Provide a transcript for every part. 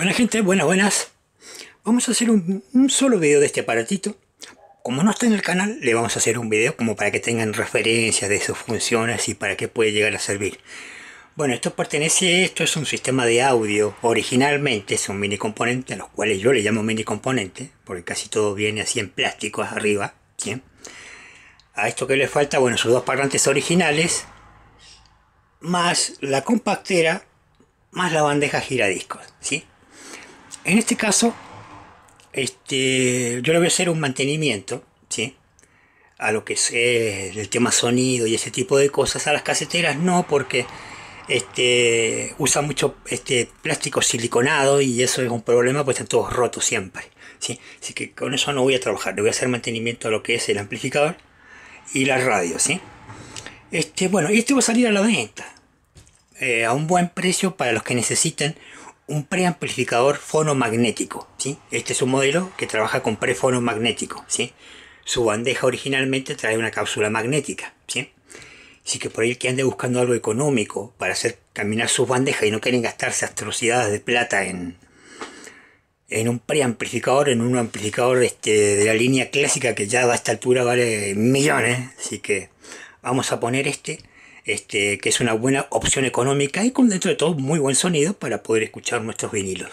Buenas gente, buenas, buenas. Vamos a hacer un, solo video de este aparatito. Como no está en el canal, le vamos a hacer un video como para que tengan referencias de sus funciones y para qué puede llegar a servir. Bueno, esto pertenece, esto es un sistema de audio. Originalmente es un mini componente, a los cuales yo le llamo mini componente, porque casi todo viene así en plástico arriba. A esto que le falta, bueno, sus dos parlantes originales, más la compactera, más la bandeja giradiscos, ¿sí? en este caso, este, yo le voy a hacer un mantenimiento, A lo que es eh, el tema sonido y ese tipo de cosas. A las caseteras no, porque este, usa mucho este, plástico siliconado y eso es un problema, pues están todos rotos siempre. ¿sí? Así que con eso no voy a trabajar, le voy a hacer mantenimiento a lo que es el amplificador y la radio. ¿sí? Este, bueno, y este va a salir a la venta eh, a un buen precio para los que necesiten un preamplificador fonomagnético. ¿sí? Este es un modelo que trabaja con prefono magnético. ¿sí? Su bandeja originalmente trae una cápsula magnética. ¿sí? Así que por ahí que ande buscando algo económico para hacer caminar sus bandejas y no quieren gastarse atrocidades de plata en, en un preamplificador, en un amplificador este, de la línea clásica que ya a esta altura vale millones. ¿eh? Así que vamos a poner este este, que es una buena opción económica y con dentro de todo muy buen sonido para poder escuchar nuestros vinilos.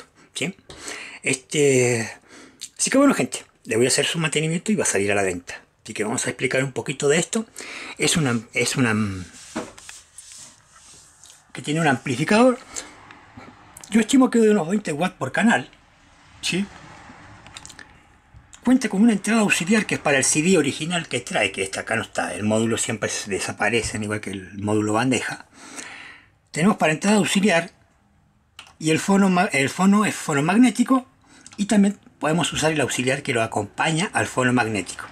Este, así que bueno gente, le voy a hacer su mantenimiento y va a salir a la venta. Así que vamos a explicar un poquito de esto. Es una, es una que tiene un amplificador. Yo estimo que de unos 20 watts por canal. ¿sí? Cuenta con una entrada auxiliar que es para el CD original que trae, que esta acá no está, el módulo siempre desaparece, igual que el módulo bandeja. Tenemos para entrada auxiliar y el fono, el fono es fono magnético y también podemos usar el auxiliar que lo acompaña al fono magnético.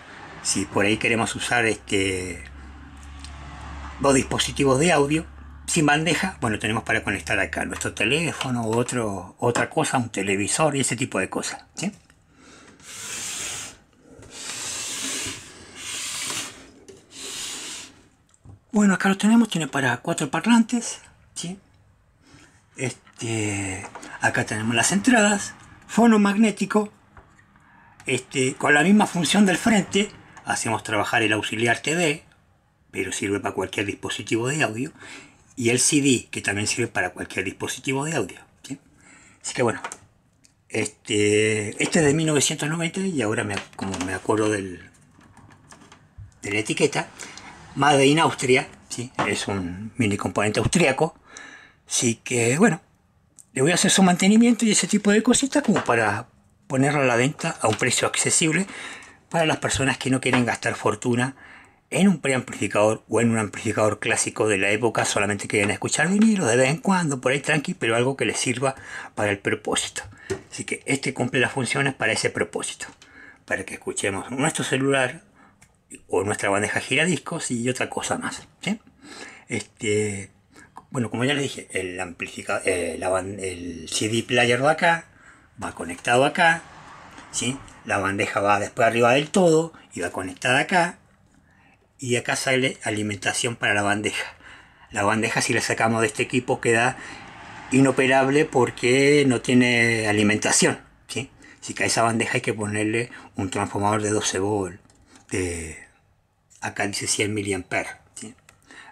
Si por ahí queremos usar este, dos dispositivos de audio sin bandeja, bueno, tenemos para conectar acá nuestro teléfono u otro, otra cosa, un televisor y ese tipo de cosas. Bueno, acá lo tenemos, tiene para cuatro parlantes, Este, acá tenemos las entradas, fono magnético, este, con la misma función del frente, hacemos trabajar el auxiliar TV, pero sirve para cualquier dispositivo de audio, y el CD, que también sirve para cualquier dispositivo de audio. Así que bueno, este, este es de 1990 y ahora me, como me acuerdo del, de la etiqueta, Made in Austria, ¿sí? es un mini componente austriaco. Así que bueno, le voy a hacer su mantenimiento y ese tipo de cositas como para ponerlo a la venta a un precio accesible para las personas que no quieren gastar fortuna en un preamplificador o en un amplificador clásico de la época, solamente quieren escuchar dinero, de vez en cuando, por ahí tranqui, pero algo que les sirva para el propósito. Así que este cumple las funciones para ese propósito, para que escuchemos nuestro celular o nuestra bandeja giradiscos y otra cosa más. Este, bueno, como ya les dije, el, amplificador, eh, el CD player va acá, va conectado acá, ¿sí? la bandeja va después arriba del todo y va conectada acá, y acá sale alimentación para la bandeja. La bandeja si la sacamos de este equipo queda inoperable porque no tiene alimentación. ¿sí? Así que esa bandeja hay que ponerle un transformador de 12 volts este, acá dice 100 miliamperes. ¿sí?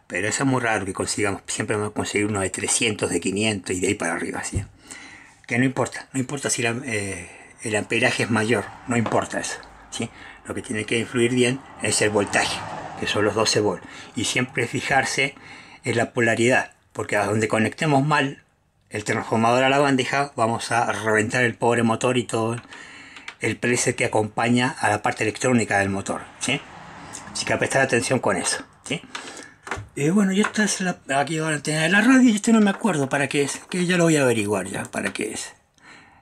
Pero eso es muy raro que consigamos, siempre vamos a conseguir uno de 300, de 500 y de ahí para arriba. ¿sí? Que no importa, no importa si eh, el amperaje es mayor, no importa eso. ¿sí? Lo que tiene que influir bien es el voltaje, que son los 12 volts. Y siempre fijarse en la polaridad, porque a donde conectemos mal el transformador a la bandeja, vamos a reventar el pobre motor y todo el precio que acompaña a la parte electrónica del motor. ¿sí? Así que a prestar atención con eso. ¿sí? Eh, bueno, y esta es la, aquí la tener la radio y este no me acuerdo para qué es, que ya lo voy a averiguar ya para qué es.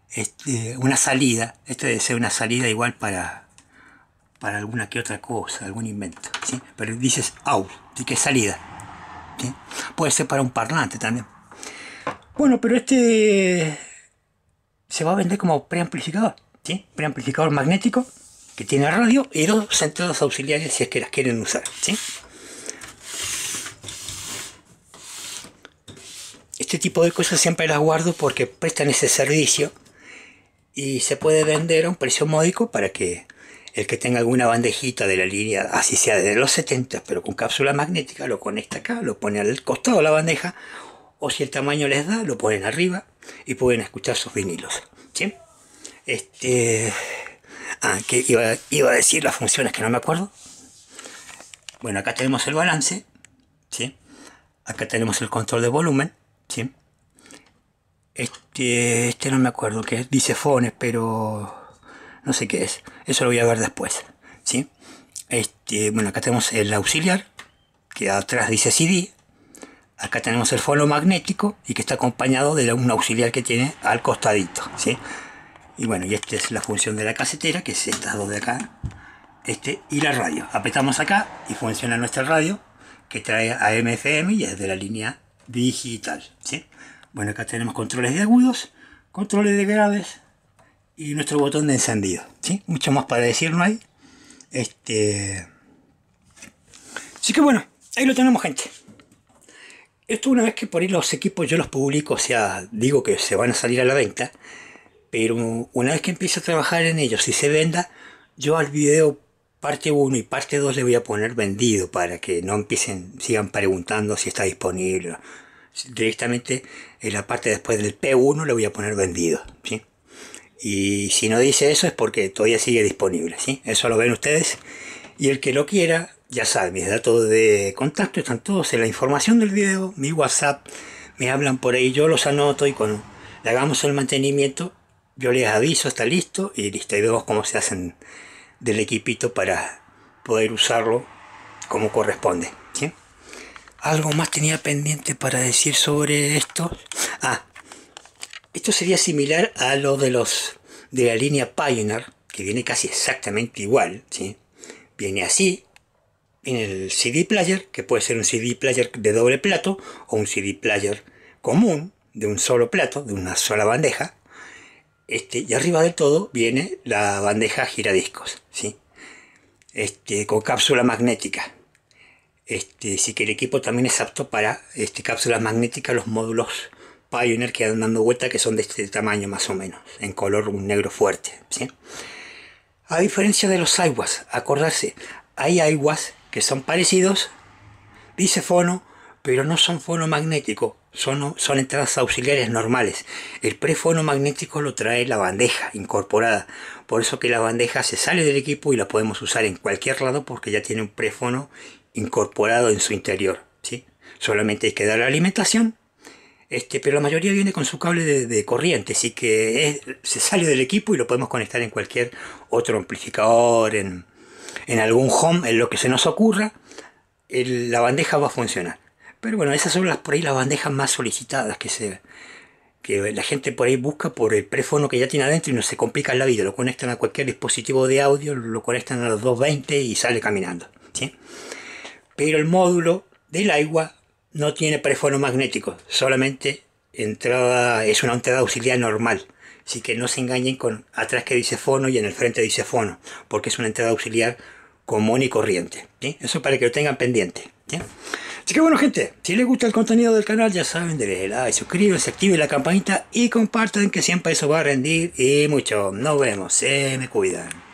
Este, una salida, este debe ser una salida igual para, para alguna que otra cosa, algún invento, ¿sí? Pero dices out, ¿de que salida, ¿sí? Puede ser para un parlante también. Bueno, pero este se va a vender como preamplificador un amplificador magnético que tiene radio y dos centros auxiliares si es que las quieren usar. Este tipo de cosas siempre las guardo porque prestan ese servicio y se puede vender a un precio módico para que el que tenga alguna bandejita de la línea, así sea de los 70, pero con cápsula magnética, lo conecta acá, lo pone al costado de la bandeja, o si el tamaño les da, lo ponen arriba y pueden escuchar sus vinilos. ¿sí? Este. Ah, que iba, a decir las funciones que no me acuerdo. Bueno, acá tenemos el balance, ¿sí? Acá tenemos el control de volumen, Este, este no me acuerdo que dice fones, pero no sé qué es. Eso lo voy a ver después, ¿sí? Este, bueno, acá tenemos el auxiliar, que atrás dice CD. Acá tenemos el fono magnético y que está acompañado de un auxiliar que tiene al costadito, ¿sí? Y bueno, y esta es la función de la casetera, que es estas dos de acá. Este y la radio. Apretamos acá y funciona nuestra radio, que trae a MFM y es de la línea digital. ¿sí? Bueno, acá tenemos controles de agudos, controles de graves y nuestro botón de encendido. ¿sí? Mucho más para decir no hay. Este... Así que bueno, ahí lo tenemos gente. Esto una vez que por ahí los equipos yo los publico, o sea, digo que se van a salir a la venta, pero una vez que empiece a trabajar en ellos si se venda, yo al video parte 1 y parte 2 le voy a poner vendido para que no empiecen, sigan preguntando si está disponible. Directamente en la parte después del P1 le voy a poner vendido, ¿sí? Y si no dice eso es porque todavía sigue disponible, ¿sí? Eso lo ven ustedes. Y el que lo quiera, ya sabe, mis datos de contacto están todos en la información del video, mi WhatsApp, me hablan por ahí, yo los anoto y cuando le hagamos el mantenimiento yo les aviso, está listo y listo. Y vemos cómo se hacen del equipito para poder usarlo como corresponde. Algo más tenía pendiente para decir sobre esto. Ah, esto sería similar a lo de los de la línea Pioneer, que viene casi exactamente igual. ¿sí? Viene así, en el CD player, que puede ser un CD player de doble plato o un CD player común, de un solo plato, de una sola bandeja. Este, y arriba de todo viene la bandeja giradiscos, ¿sí? Este, con cápsula magnética. Este, sí que el equipo también es apto para este, cápsulas magnéticas, los módulos Pioneer que andan dando vuelta, que son de este tamaño más o menos, en color un negro fuerte. A diferencia de los AIWAS, acordarse, hay AIWAS que son parecidos, dice fono, pero no son fono magnético, son, entradas auxiliares normales. El préfono magnético lo trae la bandeja incorporada. Por eso que la bandeja se sale del equipo y la podemos usar en cualquier lado porque ya tiene un préfono incorporado en su interior. ¿sí? Solamente hay que dar la alimentación. Este, pero la mayoría viene con su cable de, corriente, así que se sale del equipo y lo podemos conectar en cualquier otro amplificador, en, algún home, en lo que se nos ocurra, la bandeja va a funcionar. Pero bueno, esas son las, por ahí las bandejas más solicitadas que se que la gente por ahí busca por el prefono que ya tiene adentro y no se complica la vida. Lo conectan a cualquier dispositivo de audio, lo conectan a los 220 y sale caminando. Pero el módulo del agua no tiene prefono magnético, solamente entrada, es una entrada auxiliar normal. Así que no se engañen con atrás que dice fono y en el frente dice fono, porque es una entrada auxiliar común y corriente. ¿sí? Eso para que lo tengan pendiente. ¿sí? Así que bueno gente, si les gusta el contenido del canal ya saben, denle like, suscríbanse, activen la campanita y compartan que siempre eso va a rendir y mucho. Nos vemos, se eh, me cuidan.